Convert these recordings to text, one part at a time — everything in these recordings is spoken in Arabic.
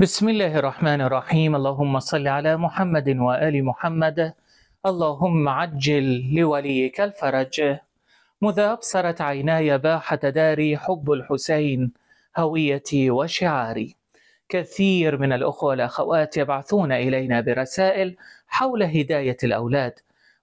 بسم الله الرحمن الرحيم اللهم صل على محمد وآل محمد اللهم عجل لوليك الفرج مذا أبصرت عيناي باحة داري حب الحسين هويتي وشعاري كثير من الأخوة والأخوات يبعثون إلينا برسائل حول هداية الأولاد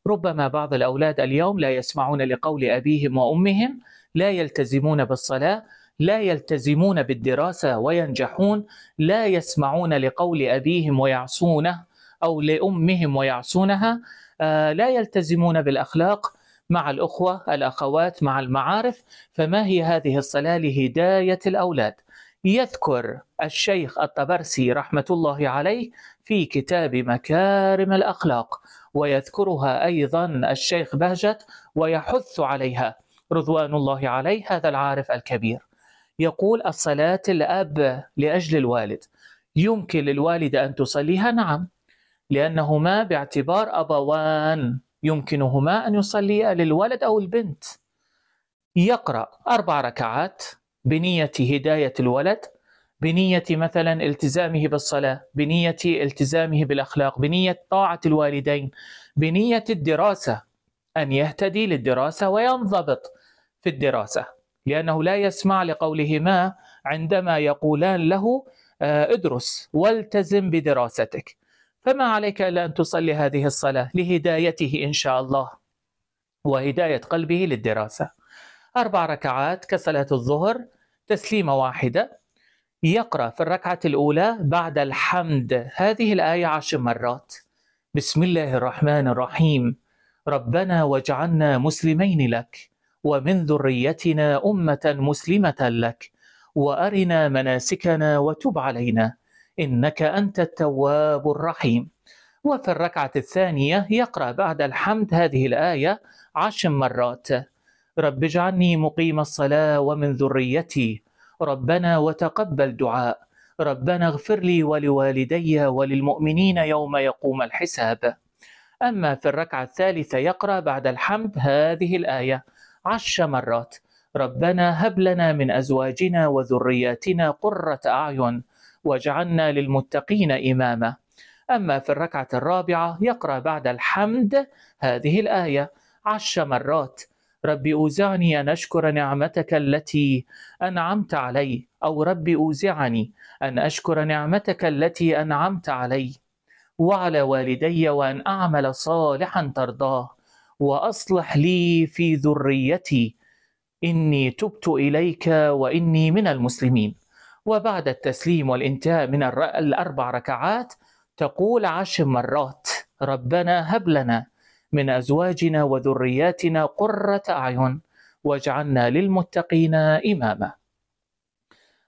ربما بعض الأولاد اليوم لا يسمعون لقول أبيهم وأمهم لا يلتزمون بالصلاة لا يلتزمون بالدراسة وينجحون لا يسمعون لقول أبيهم ويعصونه أو لأمهم ويعصونها آه، لا يلتزمون بالأخلاق مع الأخوة الأخوات مع المعارف فما هي هذه الصلاة لهداية الأولاد يذكر الشيخ الطبرسي رحمة الله عليه في كتاب مكارم الأخلاق ويذكرها أيضا الشيخ بهجت ويحث عليها رضوان الله عليه هذا العارف الكبير يقول الصلاة الأب لأجل الوالد يمكن للوالدة أن تصليها نعم لأنهما باعتبار أبوان يمكنهما أن يصليا للولد أو البنت يقرأ أربع ركعات بنية هداية الولد بنية مثلا التزامه بالصلاة بنية التزامه بالأخلاق بنية طاعة الوالدين بنية الدراسة أن يهتدي للدراسة وينضبط في الدراسة لأنه لا يسمع لقولهما عندما يقولان له آه، ادرس والتزم بدراستك فما عليك إلا أن تصلي هذه الصلاة لهدايته إن شاء الله وهداية قلبه للدراسة أربع ركعات كصلاة الظهر تسليمة واحدة يقرأ في الركعة الأولى بعد الحمد هذه الآية عشر مرات بسم الله الرحمن الرحيم ربنا واجعلنا مسلمين لك ومن ذريتنا امه مسلمه لك وارنا مناسكنا وتب علينا انك انت التواب الرحيم وفي الركعه الثانيه يقرا بعد الحمد هذه الايه عشر مرات رب اجعلني مقيم الصلاه ومن ذريتي ربنا وتقبل دعاء ربنا اغفر لي ولوالدي وللمؤمنين يوم يقوم الحساب اما في الركعه الثالثه يقرا بعد الحمد هذه الايه عشر مرات ربنا هب لنا من أزواجنا وذرياتنا قرة أعين واجعلنا للمتقين إماما أما في الركعة الرابعة يقرأ بعد الحمد هذه الآية عشر مرات رب أوزعني أن أشكر نعمتك التي أنعمت علي أو رب أوزعني أن أشكر نعمتك التي أنعمت علي وعلى والدي وأن أعمل صالحا ترضاه واصلح لي في ذريتي اني تبت اليك واني من المسلمين وبعد التسليم والانتهاء من الاربع ركعات تقول عشر مرات ربنا هب لنا من ازواجنا وذرياتنا قره اعين واجعلنا للمتقين اماما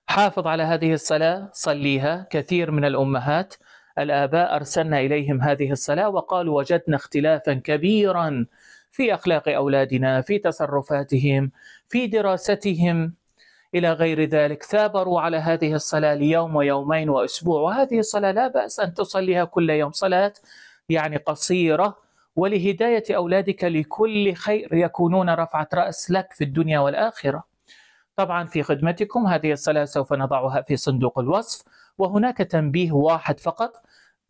حافظ على هذه الصلاه صليها كثير من الامهات الآباء أرسلنا إليهم هذه الصلاة وقالوا وجدنا اختلافا كبيرا في أخلاق أولادنا في تصرفاتهم في دراستهم إلى غير ذلك ثابروا على هذه الصلاة ليوم ويومين وأسبوع وهذه الصلاة لا بأس أن تصليها كل يوم صلاة يعني قصيرة ولهداية أولادك لكل خير يكونون رفعة رأس لك في الدنيا والآخرة طبعا في خدمتكم هذه الصلاة سوف نضعها في صندوق الوصف وهناك تنبيه واحد فقط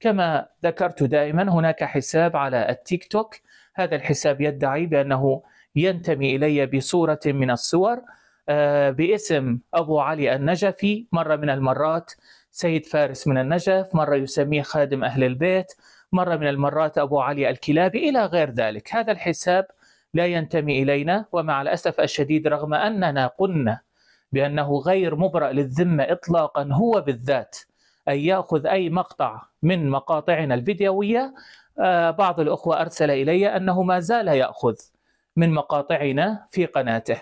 كما ذكرت دائما هناك حساب على التيك توك هذا الحساب يدعي بأنه ينتمي إلي بصورة من الصور آه، باسم أبو علي النجفي مرة من المرات سيد فارس من النجف مرة يسميه خادم أهل البيت مرة من المرات أبو علي الكلابي إلى غير ذلك هذا الحساب لا ينتمي إلينا ومع الأسف الشديد رغم أننا قلنا بأنه غير مبرأ للذمة إطلاقا هو بالذات أن يأخذ أي مقطع من مقاطعنا الفيديوية آه، بعض الأخوة أرسل إلي أنه ما زال يأخذ من مقاطعنا في قناته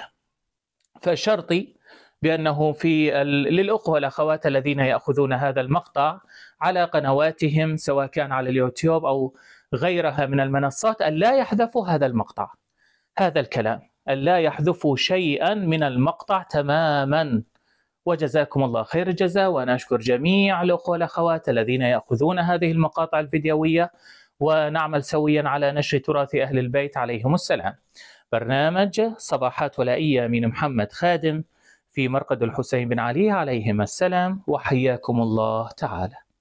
فشرطي بأنه في للأخوة والأخوات الذين يأخذون هذا المقطع على قنواتهم سواء كان على اليوتيوب أو غيرها من المنصات أن لا يحذفوا هذا المقطع هذا الكلام أن لا يحذفوا شيئا من المقطع تماما وجزاكم الله خير الجزاء وأنا أشكر جميع الأخوة والأخوات الذين يأخذون هذه المقاطع الفيديوية ونعمل سويا على نشر تراث أهل البيت عليهم السلام برنامج صباحات ولائية من محمد خادم في مرقد الحسين بن علي عليهم السلام وحياكم الله تعالى